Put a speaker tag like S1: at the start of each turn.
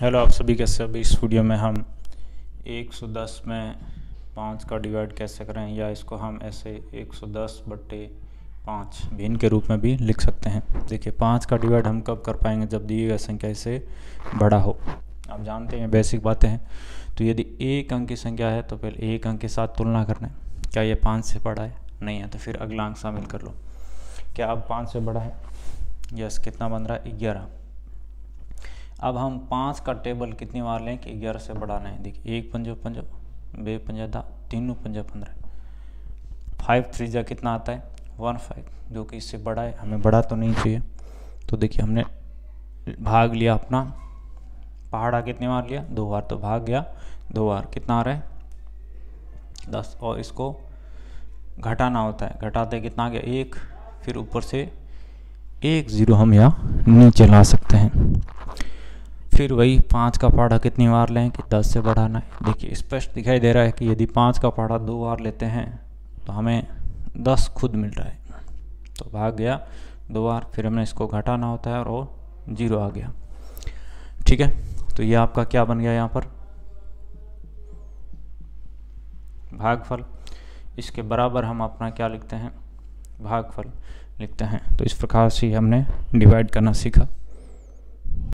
S1: hello आप सभी कैसे अभी इस वीडियो में हम 110 में पाँच का डिवाइड कैसे करें या इसको हम ऐसे 110 बट्टे पाँच भिन्न के रूप में भी लिख सकते हैं देखिए पाँच का डिवाइड हम कब कर पाएंगे जब दिए गए संख्या इसे बड़ा हो आप जानते हैं बेसिक बातें हैं तो यदि एक अंक की संख्या है तो पहले एक अंक के साथ तुलना करना है क्या ये पाँच से बड़ा है नहीं है तो फिर अगला अंक शामिल कर लो क्या अब पाँच से बड़ा है यस कितना बन रहा है ग्यारह अब हम पाँच का टेबल कितनी बार लें कि ग्यारह से बढ़ाना है देखिए एक पंजो पंजो बे पंजा दा तीनों पंजा पंद्रह फाइव थ्री जा कितना आता है वन फाइव जो कि इससे बड़ा है हमें बड़ा तो नहीं चाहिए तो देखिए हमने भाग लिया अपना पहाड़ा कितने बार लिया दो बार तो भाग गया दो बार कितना आ रहा है दस और इसको घटाना होता है घटाते कितना आ गया एक फिर ऊपर से एक ज़ीरो हम यहाँ नीचे ला सकते हैं फिर वही पाँच का पाढ़ा कितनी बार लें कि दस से बढ़ाना है देखिए स्पष्ट दिखाई दे रहा है कि यदि पाँच का पाढ़ा दो बार लेते हैं तो हमें दस खुद मिल रहा है तो भाग गया दो बार फिर हमने इसको घटाना होता है और वो जीरो आ गया ठीक है तो ये आपका क्या बन गया यहाँ पर भागफल इसके बराबर हम अपना क्या लिखते हैं भागफल लिखते हैं तो इस प्रकार से हमने डिवाइड करना सीखा